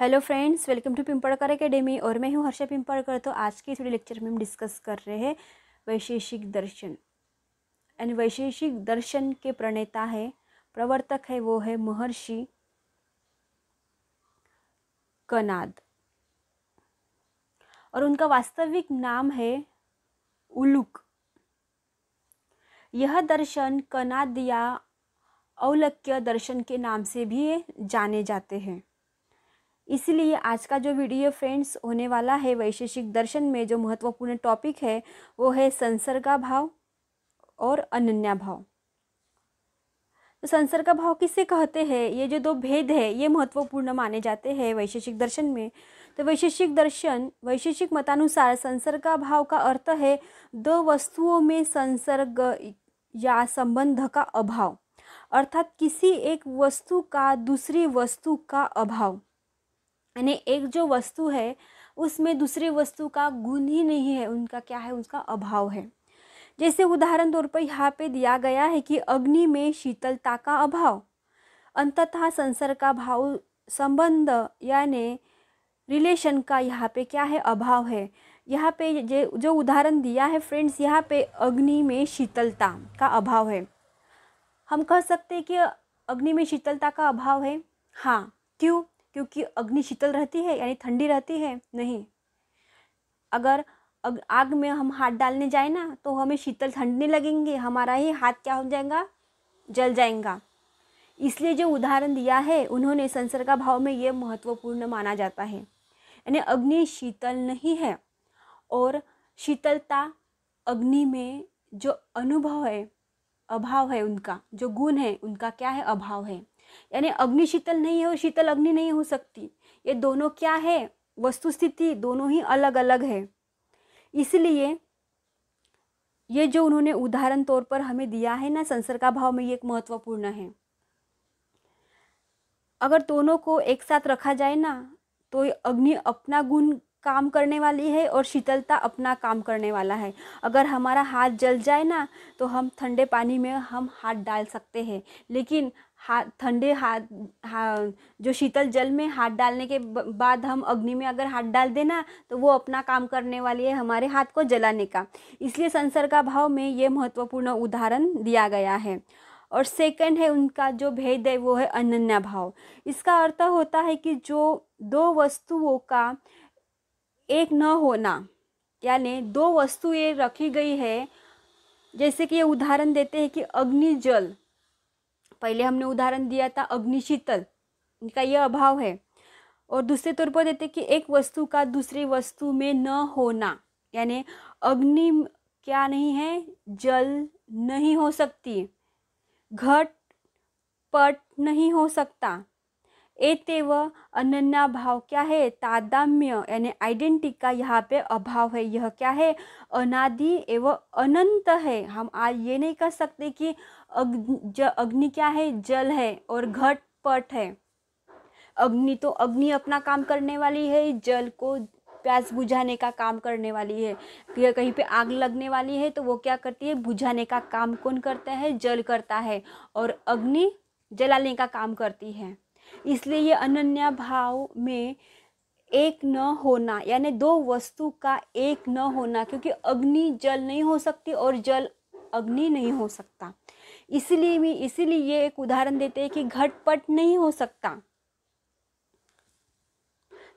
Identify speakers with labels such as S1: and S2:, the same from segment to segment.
S1: hello friends welcome to Pimpadkar academy और मैं हूँ हर्षा पिंपड़कर तो आज के इस वीडियो लेक्चर में हम डिस्कस कर रहे हैं वैशेषिक दर्शन एंड वैशेषिक दर्शन के प्रणेता है प्रवर्तक है वो है महर्षि कनाद और उनका वास्तविक नाम है उलुक यह दर्शन कनाद या औलक्य दर्शन के नाम से भी जाने जाते हैं इसलिए आज का जो वीडियो फ्रेंड्स होने वाला है वैशेषिक दर्शन में जो महत्वपूर्ण टॉपिक है वो है संसर्गा भाव और अनन्या भाव तो संसर्गा भाव किसे कहते हैं ये जो दो भेद है ये महत्वपूर्ण माने जाते हैं वैशेषिक दर्शन में तो वैशेषिक दर्शन वैशेषिक मतानुसार संसर्गा भाव का अर्थ है दो वस्तुओं में संसर्ग या संबंध का अभाव अर्थात किसी एक वस्तु का दूसरी वस्तु का अभाव यानी एक जो वस्तु है उसमें दूसरी वस्तु का गुण ही नहीं है उनका क्या है उसका अभाव है जैसे उदाहरण तौर पर यहाँ पे दिया गया है कि अग्नि में शीतलता का अभाव अंततः संसार का भाव संबंध यानी रिलेशन का यहाँ पे क्या है अभाव है यहाँ पे जो उदाहरण दिया है फ्रेंड्स यहाँ पे अग्नि में शीतलता का अभाव है हम कह सकते हैं कि अग्नि में शीतलता का अभाव है हाँ क्यों क्योंकि अग्नि शीतल रहती है यानी ठंडी रहती है नहीं अगर आग में हम हाथ डालने जाए ना तो हमें शीतल ठंडने लगेंगे हमारा ही हाथ क्या हो जाएगा जल जाएगा इसलिए जो उदाहरण दिया है उन्होंने संसर्गा भाव में ये महत्वपूर्ण माना जाता है यानी अग्नि शीतल नहीं है और शीतलता अग्नि में जो अनुभव है अभाव है उनका जो गुण है उनका क्या है अभाव है यानी अग्नि शीतल नहीं है और शीतल अग्नि नहीं हो सकती ये दोनों क्या है वस्तु स्थिति दोनों ही अलग अलग है इसलिए ये जो उन्होंने उदाहरण तौर पर हमें दिया है ना संसर का भाव में ये एक महत्वपूर्ण है अगर दोनों को एक साथ रखा जाए ना तो अग्नि अपना गुण काम करने वाली है और शीतलता अपना काम करने वाला है अगर हमारा हाथ जल जाए ना तो हम ठंडे पानी में हम हाथ डाल सकते हैं लेकिन हाथ ठंडे हाथ हा, जो शीतल जल में हाथ डालने के बाद हम अग्नि में अगर हाथ डाल देना तो वो अपना काम करने वाली है हमारे हाथ को जलाने का इसलिए का भाव में ये महत्वपूर्ण उदाहरण दिया गया है और सेकंड है उनका जो भेद है वो है अनन्या भाव इसका अर्थ होता है कि जो दो वस्तुओं का एक न होना यानी दो वस्तुएं रखी गई है जैसे कि ये उदाहरण देते हैं कि अग्नि जल पहले हमने उदाहरण दिया था अग्नि शीतल इनका यह अभाव है और दूसरे तौर पर देते कि एक वस्तु का दूसरी वस्तु में न होना यानी अग्नि क्या नहीं है जल नहीं हो सकती घट पट नहीं हो सकता एतेव अनन्या भाव क्या है तादाम्य यानी आइडेंटिटी का यहाँ पे अभाव है यह क्या है अनादि एवं अनंत है हम आज ये नहीं कह सकते कि अग्नि क्या है जल है और घट पट है अग्नि तो अग्नि अपना काम करने वाली है जल को प्यास बुझाने का काम करने वाली है कि कहीं पे आग लगने वाली है तो वो क्या करती है बुझाने का काम कौन करता है जल करता है और अग्नि जलाने का काम करती है इसलिए ये अनन्या भाव में एक न होना यानी दो वस्तु का एक न होना क्योंकि अग्नि जल नहीं हो सकती और जल अग्नि नहीं हो सकता इसलिए भी इसीलिए एक उदाहरण देते हैं कि घटपट नहीं हो सकता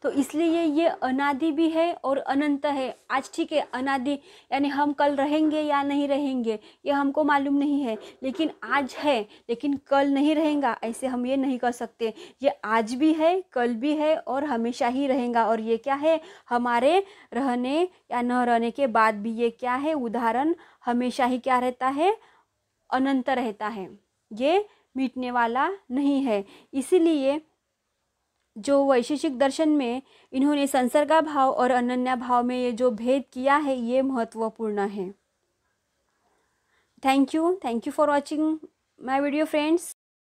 S1: तो इसलिए ये अनादि भी है और अनंत है आज ठीक है अनादि यानी हम कल रहेंगे या नहीं रहेंगे ये हमको मालूम नहीं है लेकिन आज है लेकिन कल नहीं रहेगा ऐसे हम ये नहीं कर सकते ये आज भी है कल भी है और हमेशा ही रहेगा और ये क्या है हमारे रहने या न रहने के बाद भी ये क्या है उदाहरण हमेशा ही क्या रहता है अनंत रहता है ये मिटने वाला नहीं है इसीलिए जो वैशेषिक दर्शन में इन्होंने संसर्गा भाव और अनन्या भाव में ये जो भेद किया है ये महत्वपूर्ण है thank you thank you for watching my video friends